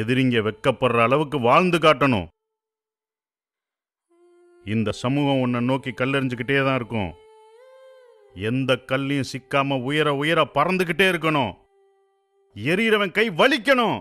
எதிரிங்க வெக்கப்படுற அளவுக்கு வாழ்ந்து காட்டணும் இந்த சமூகம் உன்னை நோக்கி கல்லெறிஞ்சுக்கிட்டே தான் இருக்கும் எந்த கல்லையும் சிக்காம உயர உயர பறந்துகிட்டே இருக்கணும் எரியறவன் கை வலிக்கணும்